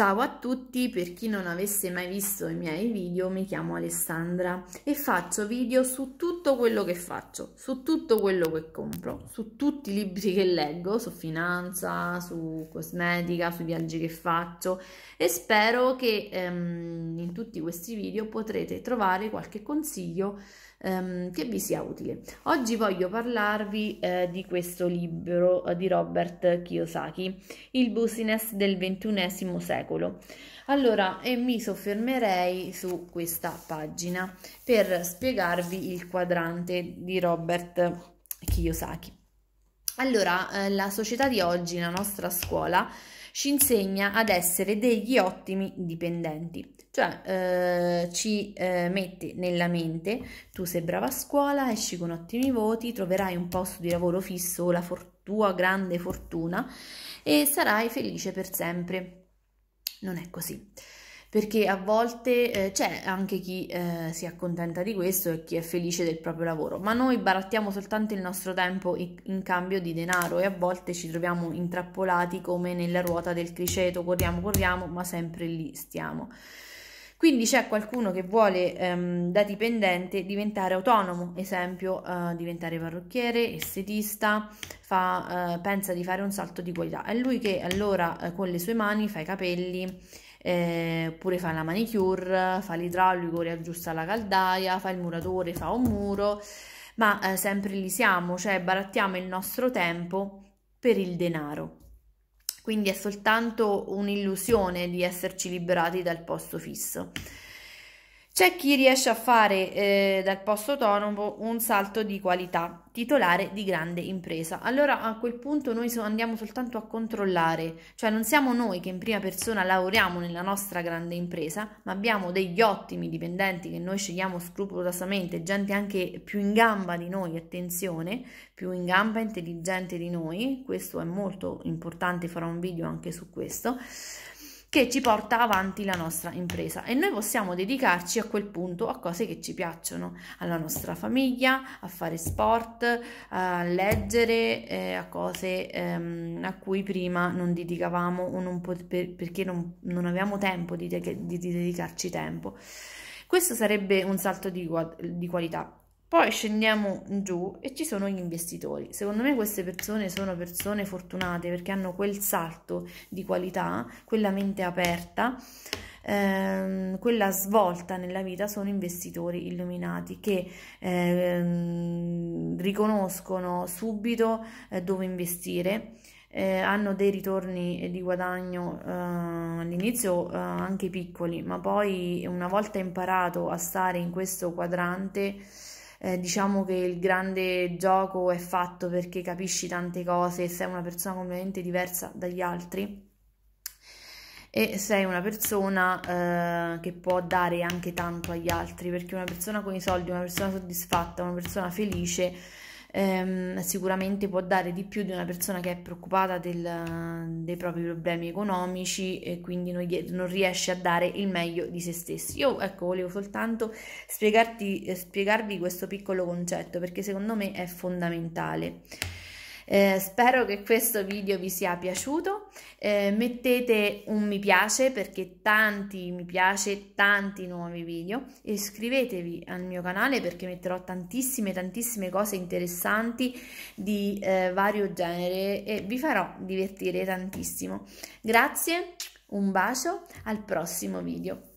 Ciao a tutti, per chi non avesse mai visto i miei video mi chiamo Alessandra e faccio video su tutto quello che faccio, su tutto quello che compro, su tutti i libri che leggo, su finanza, su cosmetica, sui viaggi che faccio e spero che ehm, in tutti questi video potrete trovare qualche consiglio ehm, che vi sia utile. Oggi voglio parlarvi eh, di questo libro eh, di Robert Kiyosaki, Il business del XXI secolo. Allora, e eh, mi soffermerei su questa pagina per spiegarvi il quadrante di Robert Kiyosaki. Allora, eh, la società di oggi, la nostra scuola, ci insegna ad essere degli ottimi dipendenti, cioè eh, ci eh, mette nella mente tu sei brava a scuola, esci con ottimi voti, troverai un posto di lavoro fisso o la tua grande fortuna e sarai felice per sempre. Non è così perché a volte eh, c'è anche chi eh, si accontenta di questo e chi è felice del proprio lavoro, ma noi barattiamo soltanto il nostro tempo in, in cambio di denaro e a volte ci troviamo intrappolati come nella ruota del criceto, corriamo, corriamo, ma sempre lì stiamo. Quindi c'è qualcuno che vuole ehm, da dipendente diventare autonomo, esempio eh, diventare parrucchiere, estetista, fa, eh, pensa di fare un salto di qualità. È lui che allora eh, con le sue mani fa i capelli, eh, pure fa la manicure, fa l'idraulico, riaggiusta la caldaia, fa il muratore, fa un muro, ma eh, sempre lì siamo, cioè barattiamo il nostro tempo per il denaro. Quindi è soltanto un'illusione di esserci liberati dal posto fisso. C'è chi riesce a fare eh, dal posto autonomo un salto di qualità, titolare di grande impresa. Allora a quel punto noi andiamo soltanto a controllare, cioè non siamo noi che in prima persona lavoriamo nella nostra grande impresa, ma abbiamo degli ottimi dipendenti che noi scegliamo scrupolosamente, gente anche più in gamba di noi, attenzione, più in gamba intelligente di noi, questo è molto importante, farò un video anche su questo che ci porta avanti la nostra impresa e noi possiamo dedicarci a quel punto a cose che ci piacciono, alla nostra famiglia, a fare sport, a leggere, eh, a cose ehm, a cui prima non dedicavamo o non per, perché non, non avevamo tempo di, de di dedicarci tempo. Questo sarebbe un salto di, di qualità. Poi scendiamo giù e ci sono gli investitori. Secondo me queste persone sono persone fortunate perché hanno quel salto di qualità, quella mente aperta, ehm, quella svolta nella vita, sono investitori illuminati che ehm, riconoscono subito eh, dove investire. Eh, hanno dei ritorni di guadagno eh, all'inizio eh, anche piccoli, ma poi una volta imparato a stare in questo quadrante eh, diciamo che il grande gioco è fatto perché capisci tante cose e sei una persona completamente diversa dagli altri e sei una persona eh, che può dare anche tanto agli altri perché una persona con i soldi, una persona soddisfatta, una persona felice ehm, sicuramente può dare di più di una persona che è preoccupata del, dei propri problemi economici e quindi non, non, riesce a dare il meglio di se stessi. Io ecco, volevo soltanto spiegarti, eh, spiegarvi questo piccolo concetto perché secondo me è fondamentale. Eh, spero che questo video vi sia piaciuto, eh, mettete un mi piace perché tanti mi piace, tanti nuovi video, iscrivetevi al mio canale perché metterò tantissime tantissime cose interessanti di eh, vario genere e vi farò divertire tantissimo. Grazie, un bacio, al prossimo video.